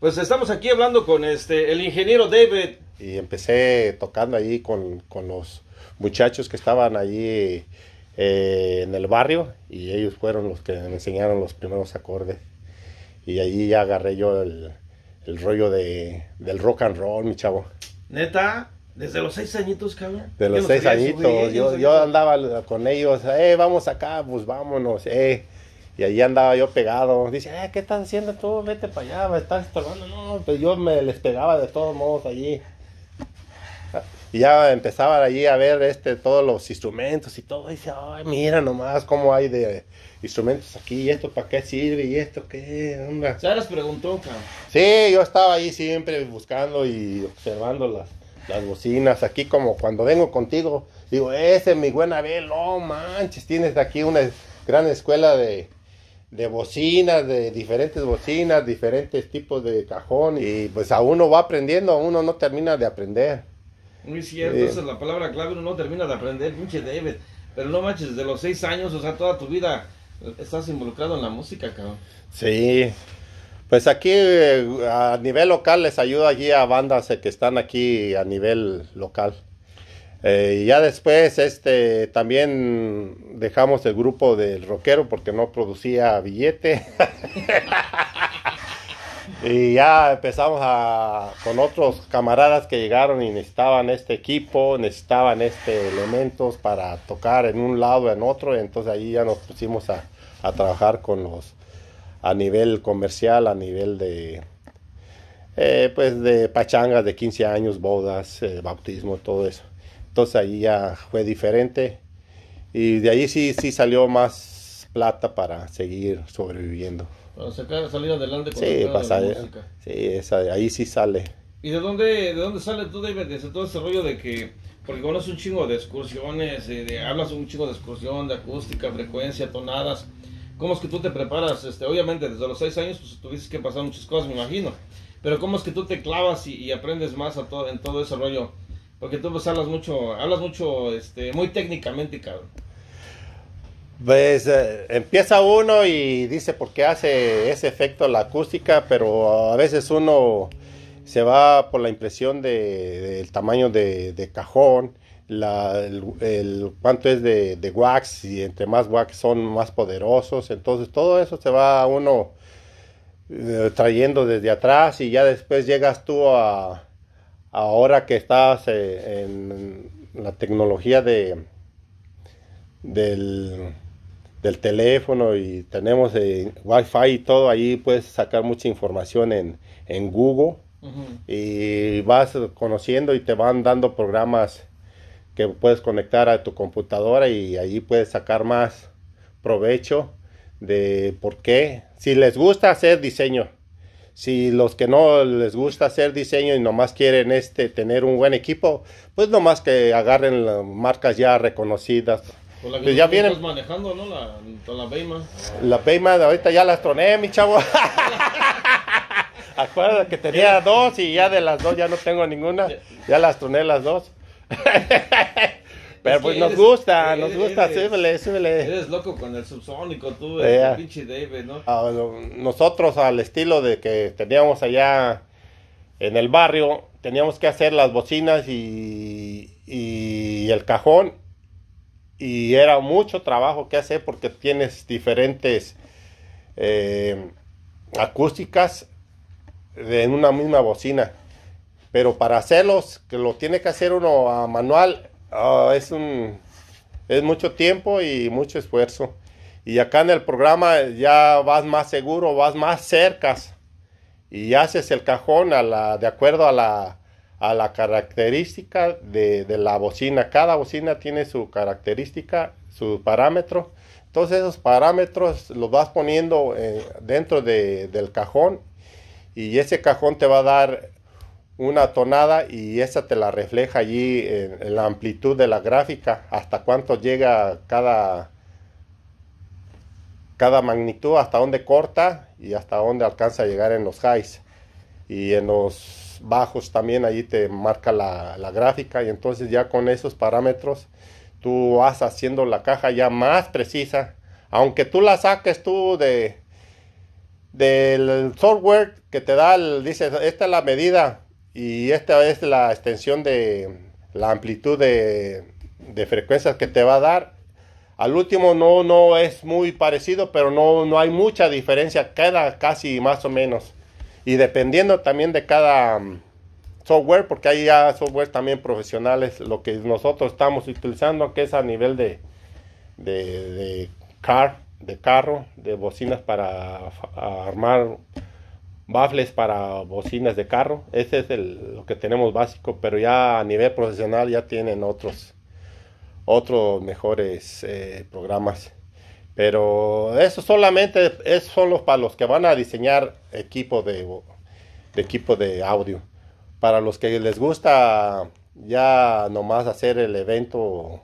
Pues estamos aquí hablando con este el ingeniero David. Y empecé tocando allí con, los muchachos que estaban allí eh, en el barrio y ellos fueron los que me enseñaron los primeros acordes. Y allí ya agarré yo el, rollo de, del rock and roll, mi chavo. Neta, desde los seis añitos, cabrón. De los seis añitos, yo, yo, andaba con ellos, eh, vamos acá, pues vámonos, eh y allí andaba yo pegado. Dice, eh, ¿qué estás haciendo tú? Vete para allá, me estás estorbando. No, pues yo me les pegaba de todos modos allí. Y ya empezaban allí a ver este, todos los instrumentos y todo. dice, ay, mira nomás cómo hay de instrumentos aquí. ¿Y esto para qué sirve? ¿Y esto qué? Onda? Ya les preguntó, cabrón. Sí, yo estaba ahí siempre buscando y observando las, bocinas. Aquí como cuando vengo contigo, digo, ese es mi buena vez. no manches, tienes aquí una gran escuela de de bocinas, de diferentes bocinas, diferentes tipos de cajón y pues a uno va aprendiendo, a uno no termina de aprender. Muy cierto, esa es la palabra clave, uno no termina de aprender, pinche David. Pero no manches, desde los seis años, o sea, toda tu vida estás involucrado en la música, cabrón. Sí. Pues aquí eh, a nivel local les ayuda allí a bandas eh, que están aquí a nivel local. Eh, y ya después este, también dejamos el grupo del rockero porque no producía billete. y ya empezamos a, con otros camaradas que llegaron y necesitaban este equipo, necesitaban este elementos para tocar en un lado, en otro. Entonces ahí ya nos pusimos a, trabajar con los a nivel comercial, a nivel de, eh, pues de pachangas de 15 años, bodas, eh, bautismo, todo eso. Entonces ahí ya fue diferente. Y de ahí sí, sí salió más plata para seguir sobreviviendo. Para sacar, salir adelante con sí, la música. Sí, ahí sí sale. ¿Y de dónde, de dónde sale tú, David, desde todo ese rollo de que, porque conoces un chingo de excursiones, eh, de, hablas un chingo de excursión, de acústica, frecuencia, tonadas, ¿cómo es que tú te preparas? Este, obviamente, desde los seis años pues, tuviste que pasar muchas cosas, me imagino, pero ¿cómo es que tú te clavas y, aprendes más a todo, en todo ese rollo? Porque tú pues, hablas mucho, hablas mucho, este, muy técnicamente, cabrón. Pues eh, empieza uno y dice por qué hace ese efecto la acústica, pero a veces uno se va por la impresión de, del tamaño de, cajón, el, cuánto es de, wax, y entre más wax son más poderosos, entonces todo eso se va uno eh, trayendo desde atrás y ya después llegas tú a, ahora que estás eh, en la tecnología de, del, teléfono y tenemos wi eh, wifi y todo, ahí puedes sacar mucha información en, Google y vas conociendo y te van dando programas que puedes conectar a tu computadora y ahí puedes sacar más provecho de por qué. Si les gusta hacer diseño, si los que no les gusta hacer diseño y nomás quieren este, tener un buen equipo, pues nomás que agarren las marcas ya reconocidas. Pues ya vienen manejando, ¿no? La, la Beima. La Beima, ahorita ya las troné, mi chavo. Acuérdate que tenía dos y ya de las dos ya no tengo ninguna. Ya las troné las dos. Pero pues nos gusta, nos gusta, eres, súbele, Eres loco con el subsónico, tú, el este pinche David, ¿no? Ah, nosotros, al estilo de que teníamos allá en el barrio, teníamos que hacer las bocinas y, el cajón. Y era mucho trabajo que hacer porque tienes diferentes eh, acústicas en una misma bocina. Pero para hacerlos, que lo tiene que hacer uno a manual, Ah, es un es mucho tiempo y mucho esfuerzo. Y acá en el programa ya vas más seguro, vas más cerca y haces el cajón a la, de acuerdo a la, característica de, la bocina. Cada bocina tiene su característica, su parámetro. Entonces esos parámetros los vas poniendo eh, dentro del cajón y ese cajón te va a dar una tonada y esa te la refleja allí en, la amplitud de la gráfica, hasta cuánto llega cada, cada magnitud, hasta dónde corta y hasta dónde alcanza a llegar en los highs. Y en los bajos también allí te marca la, gráfica y entonces ya con esos parámetros tú vas haciendo la caja ya más precisa. Aunque tú la saques tú de del software que te da, el, dices, esta es la medida, y esta es la extensión de la amplitud de, de frecuencias que te va a dar. Al último no, no es muy parecido, pero no, no hay mucha diferencia, queda casi más o menos. Y dependiendo también de cada mm, software, porque hay ya software también profesionales, lo que nosotros estamos utilizando, que es a nivel de car, de carro, de bocinas para armar bafles para bocinas de carro. Ese es lo que tenemos básico, pero ya a nivel profesional ya tienen otros, otros mejores eh, programas. Pero eso solamente es solo para los que van a diseñar equipo de, equipo de audio. Para los que les gusta ya nomás hacer el evento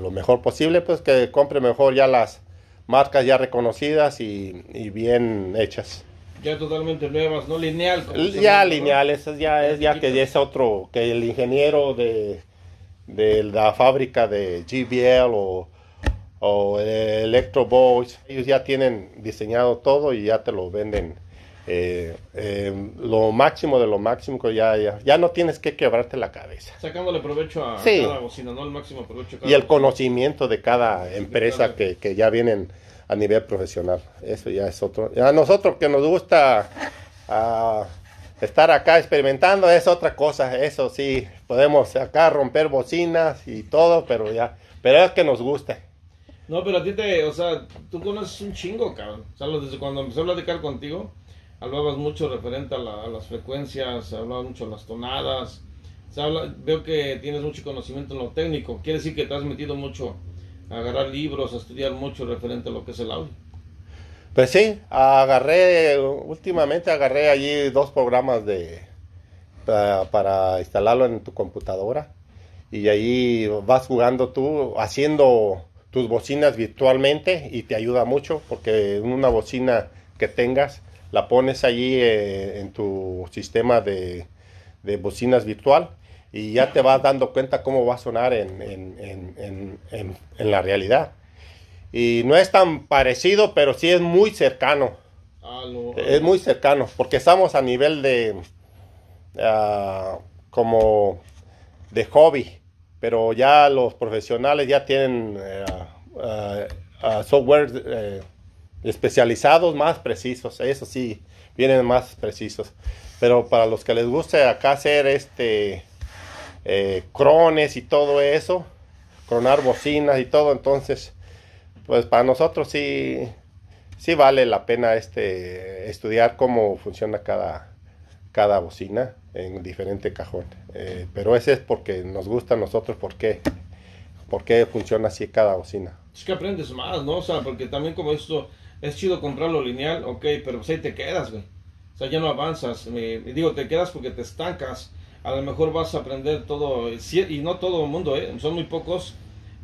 lo mejor posible, pues que compre mejor ya las marcas ya reconocidas y bien hechas. Ya totalmente nuevas, no lineal. ya lineales lineal, ya es ya que es otro, que el ingeniero de, la fábrica de GBL o, o Electro Boys, ellos ya tienen diseñado todo y ya te lo venden. Eh, eh, lo máximo de lo máximo, ya, ya, ya, no tienes que quebrarte la cabeza. Sacándole provecho a cada bocina, ¿no? El máximo provecho. Cada y el conocimiento de cada empresa Que, que, ya vienen a nivel profesional. Eso ya es otro. A nosotros que nos gusta ah, estar acá experimentando es otra cosa. Eso sí, podemos acá romper bocinas y todo, pero ya. Pero es que nos gusta. No, pero a ti te, o sea, tú conoces un chingo, cabrón. O sea, desde cuando empecé a platicar contigo, hablabas mucho referente a, las frecuencias, hablabas mucho las tonadas. O sea, veo que tienes mucho conocimiento en lo técnico. Quiere decir que te has metido mucho agarrar libros, estudiar mucho referente a lo que es el audio. Pues sí, agarré, últimamente agarré allí dos programas de para, instalarlo en tu computadora y ahí vas jugando tú, haciendo tus bocinas virtualmente y te ayuda mucho porque una bocina que tengas la pones allí eh, en tu sistema de, de bocinas virtual y ya te vas dando cuenta cómo va a sonar en, en, en, en la realidad. Y no es tan parecido, pero sí es muy cercano. Ah, es muy cercano, porque estamos a nivel de... Ah, como de hobby, pero ya los profesionales ya tienen eh, ah, software eh, especializados más precisos, eso sí, vienen más precisos. Pero para los que les guste acá hacer este eh, crones y todo eso, cronar bocinas y todo, entonces, pues para nosotros sí, sí vale la pena este, estudiar cómo funciona cada, cada bocina en diferente cajón. Eh, pero ese es porque nos gusta a nosotros, porque por funciona así cada bocina. Es que aprendes más, ¿no? O porque también como esto, es chido comprarlo lineal, ok, pero si pues ahí te quedas, güey. O sea, ya no avanzas. Me, digo, te quedas porque te estancas a lo mejor vas a aprender todo, y no todo el mundo, ¿eh? son muy pocos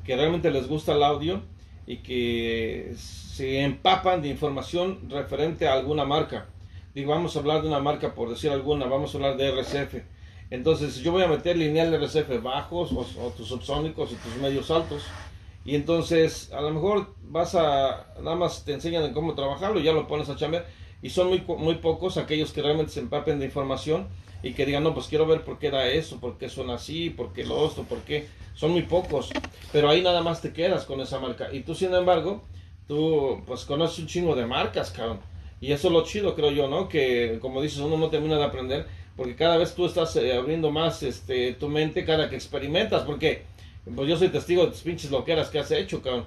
que realmente les gusta el audio y que se empapan de información referente a alguna marca. Digo, vamos a hablar de una marca, por decir alguna, vamos a hablar de RCF. Entonces yo voy a meter lineal de RCF bajos o, tus subsónicos y tus medios altos. Y entonces a lo mejor vas a, nada más te enseñan cómo trabajarlo, ya lo pones a chambear. Y son muy, muy pocos aquellos que realmente se empapen de información y que digan, no, pues quiero ver por qué era eso, por qué son así, por qué lo otro, por qué. Son muy pocos, pero ahí nada más te quedas con esa marca. Y tú, sin embargo, tú pues conoces un chingo de marcas, cabrón. Y eso es lo chido, creo yo, ¿no? Que como dices, uno no termina de aprender porque cada vez tú estás eh, abriendo más este, tu mente cada que experimentas, porque pues yo soy testigo de tus pinches loqueras que has hecho, cabrón.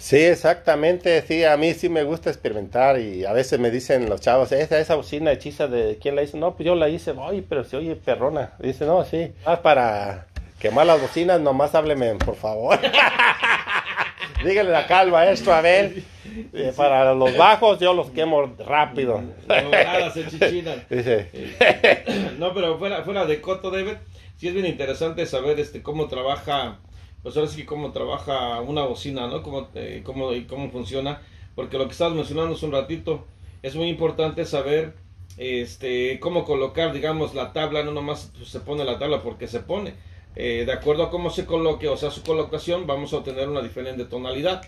Sí, exactamente. Sí, a mí sí me gusta experimentar y a veces me dicen los chavos, esa, esa bocina hechiza de quién la hizo. No, pues yo la hice, ¡Ay, pero se oye perrona. Dice, no, sí. más para quemar las bocinas, nomás hábleme, por favor. Díganle la calva esto, a ver. Eh, para los bajos yo los quemo rápido. No, pero fuera, de Coto, David, sí es bien interesante saber este, cómo trabaja pues ahora sí que cómo trabaja una bocina, ¿no? Cómo, eh, cómo funciona, porque lo que estabas mencionando hace un ratito, es muy importante saber este, cómo colocar, digamos, la tabla, no nomás pues, se pone la tabla porque se pone. Eh, de acuerdo a cómo se coloque, o sea, su colocación, vamos a obtener una diferente tonalidad.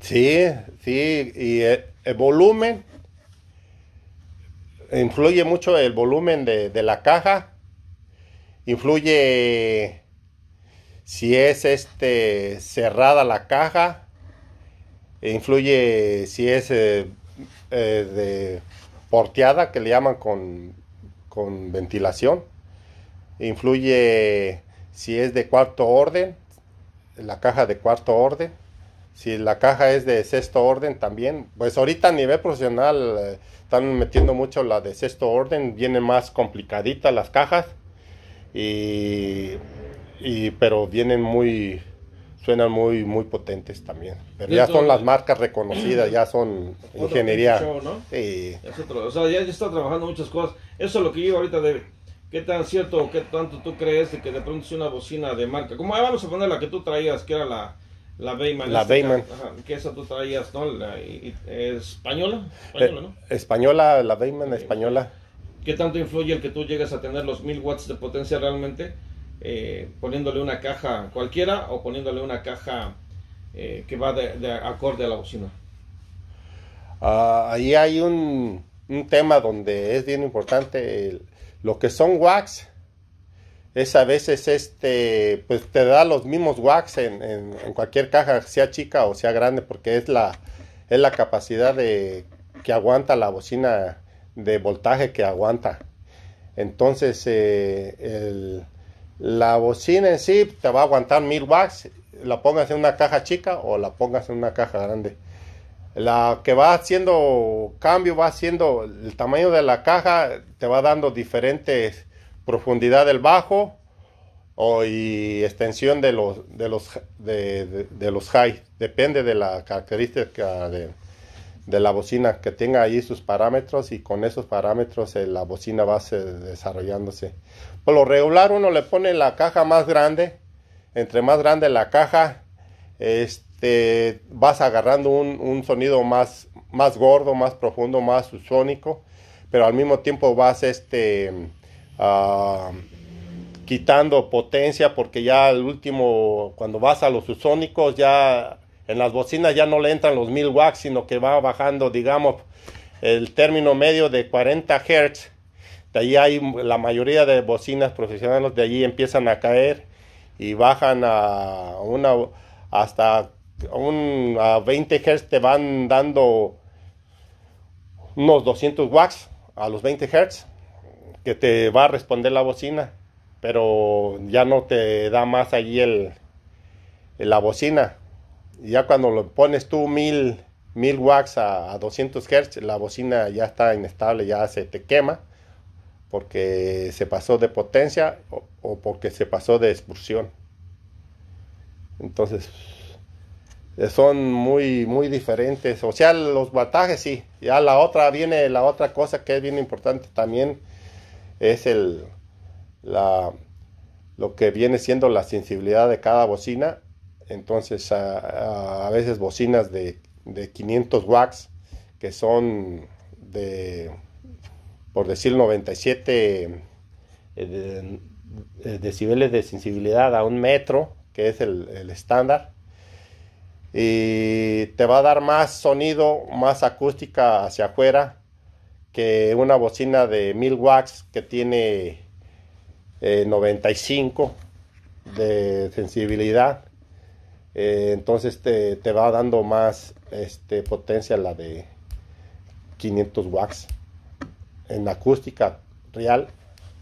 Sí, sí, y eh, el, volumen, influye mucho el volumen de la caja, influye si es este cerrada la caja, influye si es eh, eh, de porteada, que le llaman con, ventilación. Influye si es de cuarto orden, la caja de cuarto orden. Si la caja es de sexto orden también, pues ahorita a nivel profesional eh, están metiendo mucho la de sexto orden, vienen más complicaditas las cajas y y, pero vienen muy, suenan muy, muy potentes también. Pero ya son las eh. marcas reconocidas, ya son ingeniería. Show, ¿no? sí. o sea, ya, está trabajando muchas cosas. Eso es lo que yo ahorita de qué tan cierto o qué tanto tú crees de que de pronto es una bocina de marca. Como ah, vamos a poner la que tú traías, que era la, la La Bayman. que esa tú traías, ¿no? La, española. Española, eh, ¿no? Española, la Bayman española. ¿Qué tanto influye el que tú llegues a tener los 1000 watts de potencia realmente? Eh, poniéndole una caja cualquiera o poniéndole una caja eh, que va de, acorde a la bocina. Ah, ahí hay un, tema donde es bien importante lo que son wax es a veces este pues te da los mismos wax en, cualquier caja sea chica o sea grande porque es la es la capacidad de que aguanta la bocina de voltaje que aguanta entonces eh, el, la bocina en sí te va a aguantar mil bucks la pongas en una caja chica o la pongas en una caja grande. La que va haciendo cambio, va haciendo el tamaño de la caja, te va dando diferentes profundidad del bajo o, y extensión de los, de los, de, los high. Depende de la característica de, de la bocina, que tenga ahí sus parámetros y con esos parámetros eh, la bocina va desarrollándose. Por lo regular uno le pone la caja más grande, entre más grande la caja, este, vas agarrando un, sonido más, más gordo, más profundo, más subsónico pero al mismo tiempo vas este, ah, quitando potencia porque ya el último, cuando vas a los susónicos, ya en las bocinas ya no le entran los 1000 watts, sino que va bajando, digamos, el término medio de 40 Hz. De allí hay la mayoría de bocinas profesionales, de allí empiezan a caer y bajan a una hasta a 20 Hz te van dando unos 200 watts a los 20 Hz que te va a responder la bocina, pero ya no te da más allí el, la bocina ya cuando lo pones tú mil, mil watts a, 200 Hz, la bocina ya está inestable, ya se te quema porque se pasó de potencia o, porque se pasó de expulsión. Entonces, eh, son muy, muy diferentes. O sea, los voltajes sí. Ya la otra viene, la otra cosa que es bien importante también es el, la, lo que viene siendo la sensibilidad de cada bocina entonces a, veces bocinas de, de, 500 watts que son de, por decir, 97 eh, eh, decibeles de sensibilidad a un metro, que es el estándar. Y te va a dar más sonido, más acústica hacia afuera que una bocina de 1000 watts que tiene 95 eh, de sensibilidad eh, entonces te, va dando más este, potencia la de 500 watts en acústica real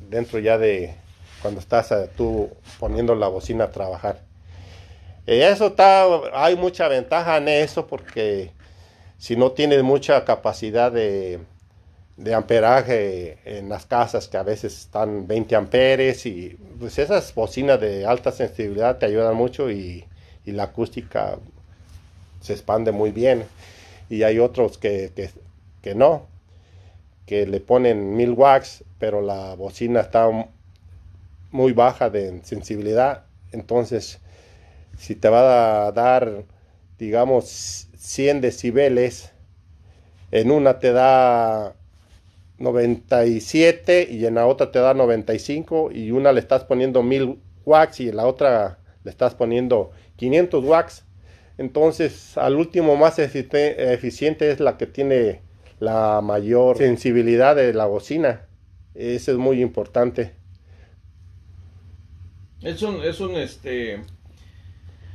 dentro ya de cuando estás eh, tú poniendo la bocina a trabajar eh, eso está hay mucha ventaja en eso porque si no tienes mucha capacidad de, de amperaje en las casas que a veces están 20 amperes y pues esas bocinas de alta sensibilidad te ayudan mucho y y la acústica se expande muy bien. Y hay otros que, que, no, que le ponen mil watts, pero la bocina está muy baja de sensibilidad. Entonces, si te va a dar, digamos, 100 decibeles, en una te da 97 y en la otra te da 95 y una le estás poniendo 1000 watts y en la otra le estás poniendo 500 watts. Entonces, al último más eficiente es la que tiene la mayor sensibilidad de la bocina. Eso es muy importante. Es un, es un, este,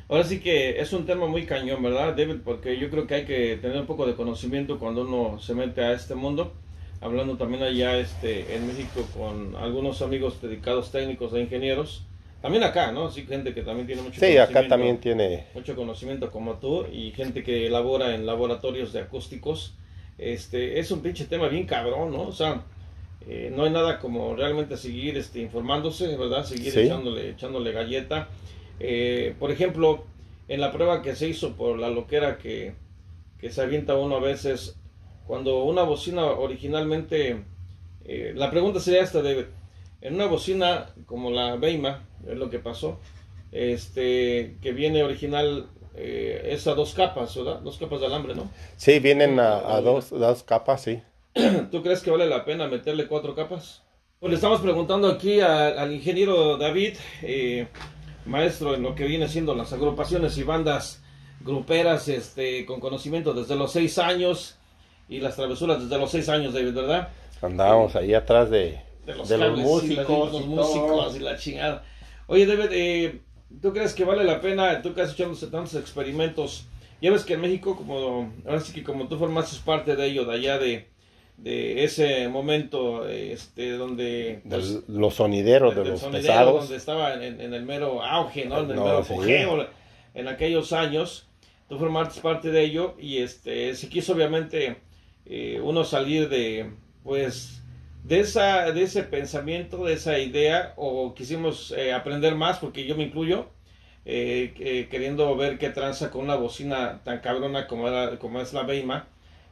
ahora sí que es un tema muy cañón, ¿verdad, David? Porque yo creo que hay que tener un poco de conocimiento cuando uno se mete a este mundo. Hablando también allá, este, en México con algunos amigos dedicados técnicos e ingenieros también acá, ¿no? Sí, gente que también tiene mucho conocimiento. Sí, acá también tiene. Mucho conocimiento como tú y gente que elabora en laboratorios de acústicos. Este, es un pinche tema bien cabrón, ¿no? O sea, eh, no hay nada como realmente seguir este, informándose, ¿verdad? Seguir echándole, echándole galleta. Eh, por ejemplo, en la prueba que se hizo por la loquera que, se avienta uno a veces, cuando una bocina originalmente, eh, la pregunta sería esta, David, en una bocina como la Beima, es lo que pasó. Este, que viene original eh, es a dos capas, ¿verdad? Dos capas de alambre, ¿no? Sí, vienen a, dos, dos capas, sí. ¿Tú crees que vale la pena meterle cuatro capas? Pues le estamos preguntando aquí al ingeniero David, eh, maestro en lo que viene siendo las agrupaciones y bandas gruperas este, con conocimiento desde los seis años y las travesuras desde los seis años, David, ¿verdad? andamos eh, ahí atrás de, los, músicos, músicos y la chingada. Oye, David, eh, ¿tú crees que vale la pena, tú que has hecho tantos experimentos, ya ves que en México, como, ahora sí que como tú formaste parte de ello, de allá de, ese momento este donde pues, los sonideros de, los sonidero, pesados donde estaba en, el mero auge no en aquellos años tú formaste parte de ello y este se quiso obviamente eh, uno salir de pues de, esa, de ese pensamiento, de esa idea, o quisimos eh, aprender más, porque yo me incluyo, eh, queriendo ver qué tranza con una bocina tan cabrona como, como es la Beima.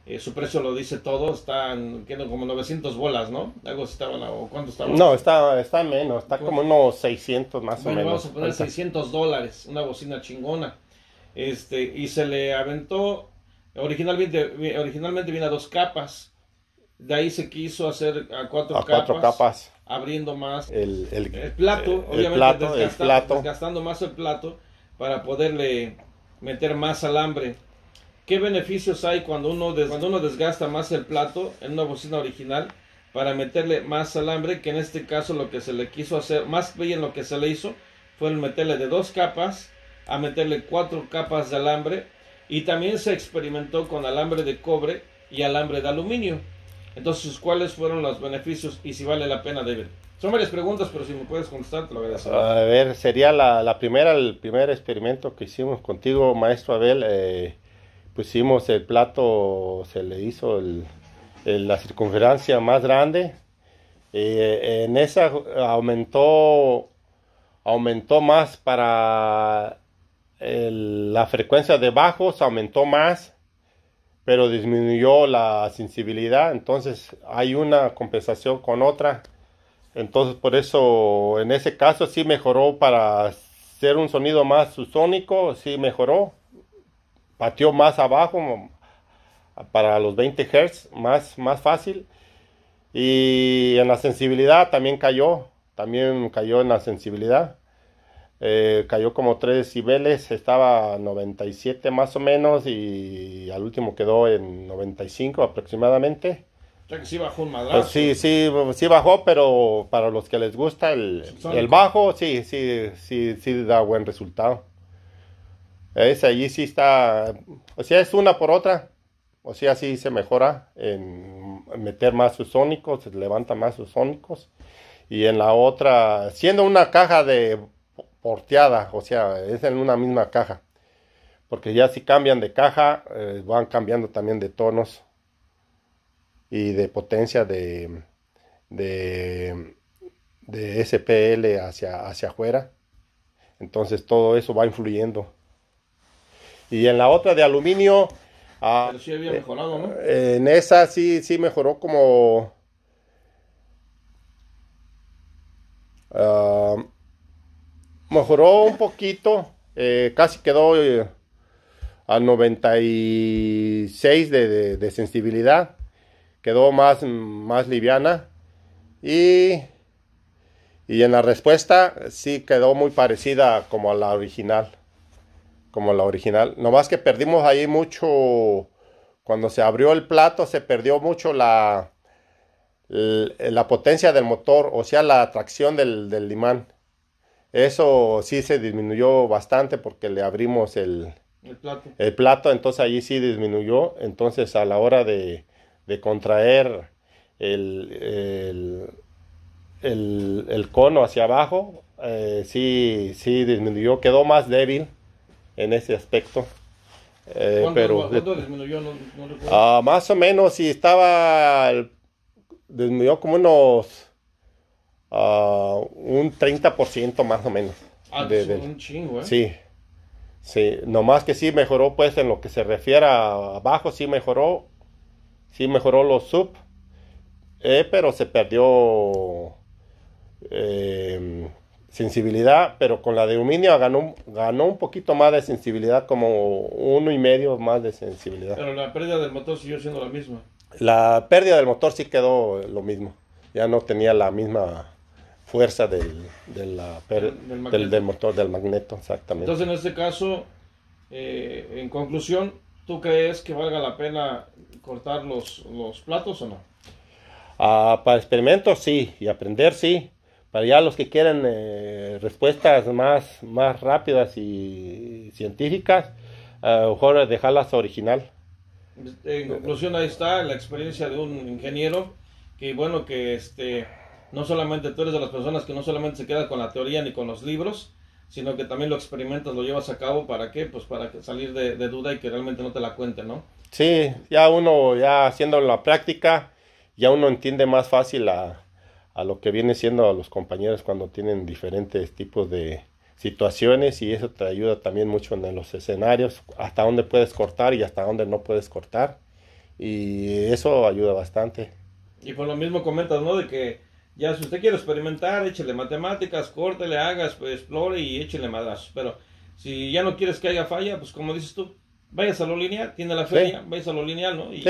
Eh, su precio lo dice todo, están como 900 bolas, ¿no? Algo estaban, cuánto No, está, está menos, está como pues, unos 600 más o menos. Vamos a poner 600 dólares, una bocina chingona. Este, y se le aventó, originalmente, originalmente viene a dos capas, de ahí se quiso hacer a cuatro, a capas, cuatro capas, abriendo más el, el, plato, obviamente desgastando, más el plato para poderle meter más alambre. ¿Qué beneficios hay cuando uno, cuando uno desgasta más el plato en una bocina original para meterle más alambre? Que en este caso lo que se le quiso hacer, más bien lo que se le hizo, fue el meterle de dos capas a meterle cuatro capas de alambre y también se experimentó con alambre de cobre y alambre de aluminio entonces, ¿cuáles fueron los beneficios y si vale la pena, David? Son varias preguntas, pero si me puedes contestar, te lo voy A A ver, sería la, primera, el primer experimento que hicimos contigo, maestro Abel. Eh, pusimos el plato, se le hizo la circunferencia más grande. Eh, en esa aumentó, aumentó más para la frecuencia de bajos, aumentó más pero disminuyó la sensibilidad, entonces hay una compensación con otra. Entonces por eso en ese caso sí mejoró para ser un sonido más subsónico, sí mejoró. Pateó más abajo para los 20 Hz, más, más fácil. Y en la sensibilidad también cayó, también cayó en la sensibilidad. Eh, cayó como 3 decibeles estaba 97 más o menos y al último quedó en 95 aproximadamente. O sea que sí bajó un madrazo. Pues sí, sí, bajó, pero para los que les gusta el, el bajo, sí, sí, sí, sí da buen resultado. Es allí sí está, o sea, es una por otra. O sea, sí se mejora en meter más sus se levanta más sus Y en la otra, siendo una caja de o sea, es en una misma caja. Porque ya si cambian de caja, eh, van cambiando también de tonos y de potencia de, de, de SPL hacia, hacia afuera. Entonces todo eso va influyendo. Y en la otra de aluminio... Ah, eh, en esa sí, sí mejoró como... Ah, mejoró un poquito, eh, casi quedó a eh, al 96 de, sensibilidad, quedó más, más liviana y, en la respuesta sí quedó muy parecida como a la original, como la original, nomás que perdimos ahí mucho, cuando se abrió el plato se perdió mucho la, la potencia del motor, o sea, la tracción del, del imán. Eso sí se disminuyó bastante porque le abrimos el, plato. el plato, entonces allí sí disminuyó. Entonces a la hora de, contraer el, el, el, cono hacia abajo, eh, sí, sí disminuyó, quedó más débil en ese aspecto. Eh, pero, disminuyó? Ah, más o menos, si sí, estaba, disminuyó como unos Ah, un 30% más o menos. Ah, un chingo, ¿eh? Sí. Sí, nomás que sí mejoró, pues en lo que se refiere a abajo, sí mejoró. Sí mejoró los sub. Eh, pero se perdió eh, sensibilidad. Pero con la de aluminio ganó, ganó un poquito más de sensibilidad, como uno y medio más de sensibilidad. Pero la pérdida del motor siguió siendo la misma. La pérdida del motor sí quedó lo mismo. Ya no tenía la misma fuerza del, del, motor, del magneto, exactamente. Entonces, en este caso, eh, en conclusión, ¿tú crees que valga la pena cortar los, los platos o no? Ah, para experimentos sí, y aprender sí. Para ya los que quieren eh, respuestas más, más rápidas y científicas, mejor dejarlas original. En conclusión, ahí está la experiencia de un ingeniero que, bueno, que este no solamente tú eres de las personas que no solamente se queda con la teoría ni con los libros, sino que también lo experimentas, lo llevas a cabo, ¿para qué? Pues para salir de, duda y que realmente no te la cuente ¿no? Sí, ya uno, ya haciendo la práctica, ya uno entiende más fácil a, lo que viene siendo a los compañeros cuando tienen diferentes tipos de situaciones y eso te ayuda también mucho en los escenarios, hasta dónde puedes cortar y hasta dónde no puedes cortar. Y eso ayuda bastante. Y por pues lo mismo comentas, ¿no? De que ya si usted quiere experimentar, échele matemáticas, córtele, pues, explore y échele madrazos. Pero si ya no quieres que haya falla, pues como dices tú, vayas a lo lineal, tiene la feria, vayas a lo lineal, ¿no? Y,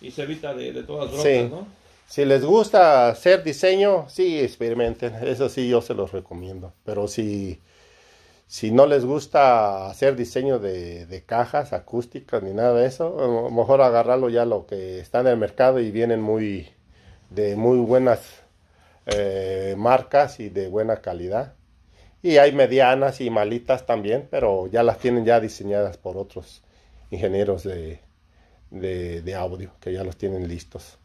y se evita de, todas las drogas, ¿no? Si les gusta hacer diseño, sí, experimenten. Eso sí, yo se los recomiendo. Pero si, si no les gusta hacer diseño de, cajas acústicas ni nada de eso, mejor agarrarlo ya lo que está en el mercado y vienen muy de muy buenas eh, marcas y de buena calidad. Y hay medianas y malitas también, pero ya las tienen ya diseñadas por otros ingenieros de, audio, que ya los tienen listos.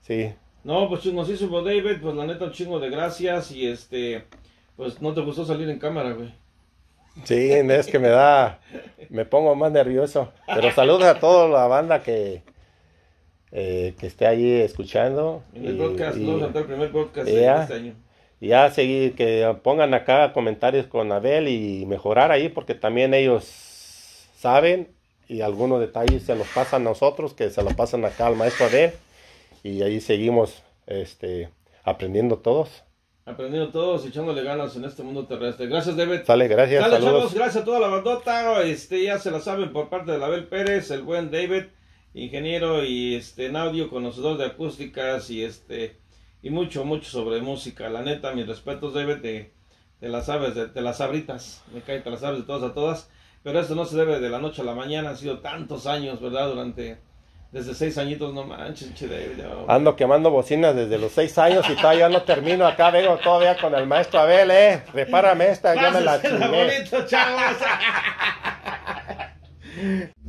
Sí. No, pues chingosísimo David, pues la neta un chingo de gracias y este, pues no te gustó salir en cámara, güey. Sí, es que me da, me pongo más nervioso. Pero saludos a toda la banda que, eh, que esté ahí escuchando. En el podcast, el primer podcast de este año. Ya seguir, que pongan acá comentarios con Abel y mejorar ahí, porque también ellos saben y algunos detalles se los pasan a nosotros, que se los pasan acá al maestro Abel, y ahí seguimos este, aprendiendo todos. Aprendiendo todos, echándole ganas en este mundo terrestre. Gracias, David. Sale, gracias. saludos. gracias a toda la bandota. Este, ya se la saben por parte de Abel Pérez, el buen David ingeniero y este en audio, conocedor de acústicas y este y mucho, mucho sobre música. La neta, mis respetos, debe de de las aves, de, las abritas me cae, te las sabes de todas a todas. Pero eso no se debe de la noche a la mañana, han sido tantos años, ¿verdad? Durante, desde seis añitos, no manches, Ando quemando bocinas desde los seis años y todavía no termino. Acá vengo todavía con el maestro Abel, ¿eh? Repárame esta, ya me la,